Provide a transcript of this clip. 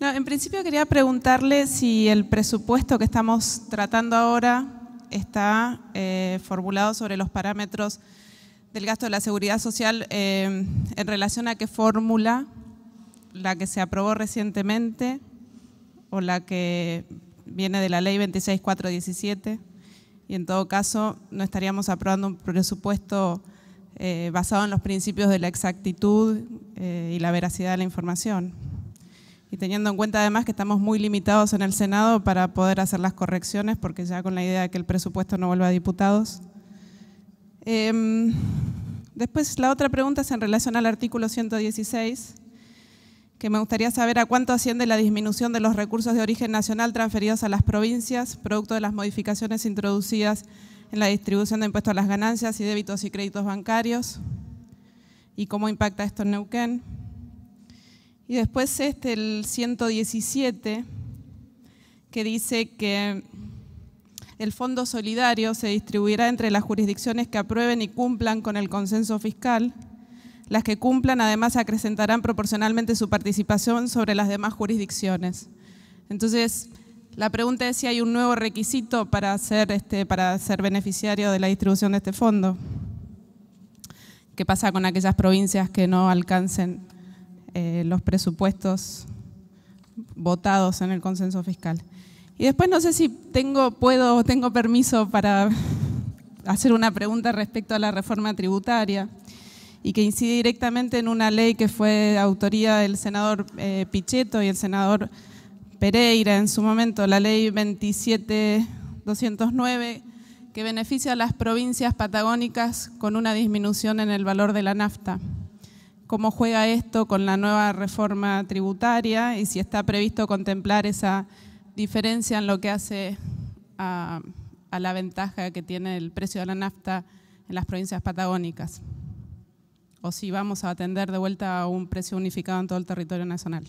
No, en principio quería preguntarle si el presupuesto que estamos tratando ahora está eh, formulado sobre los parámetros del gasto de la seguridad social eh, en relación a qué fórmula, la que se aprobó recientemente o la que viene de la ley 26417, y en todo caso no estaríamos aprobando un presupuesto eh, basado en los principios de la exactitud y la veracidad de la información y teniendo en cuenta además que estamos muy limitados en el Senado para poder hacer las correcciones, porque ya con la idea de que el presupuesto no vuelva a diputados. Em, después la otra pregunta es en relación al artículo 116, que me gustaría saber a cuánto asciende la disminución de los recursos de origen nacional transferidos a las provincias, producto de las modificaciones introducidas en la distribución de impuestos a las ganancias y débitos y créditos bancarios, y cómo impacta esto en Neuquén. Y después este, el 117, que dice que el fondo solidario se distribuirá entre las jurisdicciones que aprueben y cumplan con el consenso fiscal. Las que cumplan además acrecentarán proporcionalmente su participación sobre las demás jurisdicciones. Entonces, la pregunta es si hay un nuevo requisito para ser, este, para ser beneficiario de la distribución de este fondo. ¿Qué pasa con aquellas provincias que no alcancen eh, los presupuestos votados en el consenso fiscal. Y después no sé si tengo, puedo, tengo permiso para hacer una pregunta respecto a la reforma tributaria y que incide directamente en una ley que fue autoría del senador Picheto eh, Pichetto y el senador Pereira en su momento, la ley 27209, que beneficia a las provincias patagónicas con una disminución en el valor de la nafta cómo juega esto con la nueva reforma tributaria y si está previsto contemplar esa diferencia en lo que hace a, la ventaja que tiene el precio de la nafta en las provincias patagónicas o si vamos a atender de vuelta a un precio unificado en todo el territorio nacional.